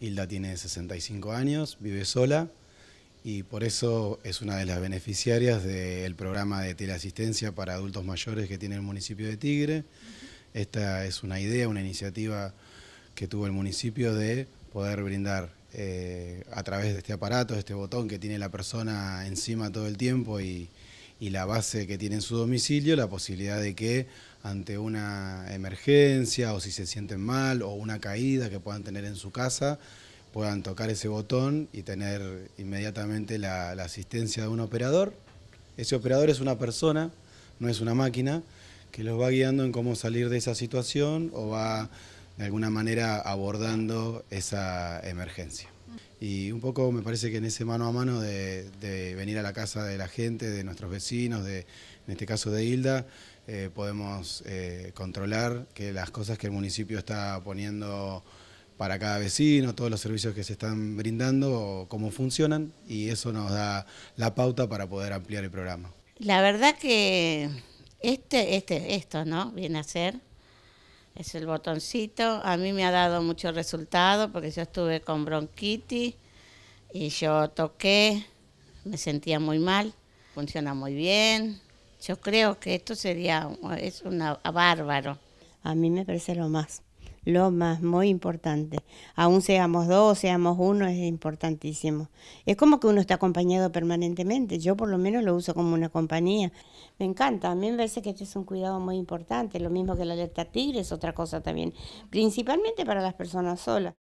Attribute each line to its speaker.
Speaker 1: Hilda tiene 65 años, vive sola y por eso es una de las beneficiarias del programa de teleasistencia para adultos mayores que tiene el municipio de Tigre. Esta es una idea, una iniciativa que tuvo el municipio de poder brindar eh, a través de este aparato, este botón que tiene la persona encima todo el tiempo y, y la base que tiene en su domicilio la posibilidad de que ante una emergencia o si se sienten mal o una caída que puedan tener en su casa, puedan tocar ese botón y tener inmediatamente la, asistencia de un operador. Ese operador es una persona, no es una máquina, que los va guiando en cómo salir de esa situación o va de alguna manera abordando esa emergencia. Y un poco me parece que en ese mano a mano de, venir a la casa de la gente, de nuestros vecinos, de, en este caso de Hilda, eh, podemos eh, controlar que las cosas que el municipio está poniendo para cada vecino, todos los servicios que se están brindando, cómo funcionan, y eso nos da la pauta para poder ampliar el programa.
Speaker 2: La verdad que este, este, esto, ¿no? Viene a ser es el botoncito. A mí me ha dado mucho resultado porque yo estuve con bronquitis y yo toqué, me sentía muy mal, funciona muy bien. Yo creo que esto sería, es una, bárbaro.
Speaker 3: A mí me parece lo más lo más muy importante. Aún seamos dos, seamos uno, es importantísimo. Es como que uno está acompañado permanentemente. Yo por lo menos lo uso como una compañía. Me encanta, a mí me parece que este es un cuidado muy importante. Lo mismo que la alerta tigre es otra cosa también, principalmente para las personas solas.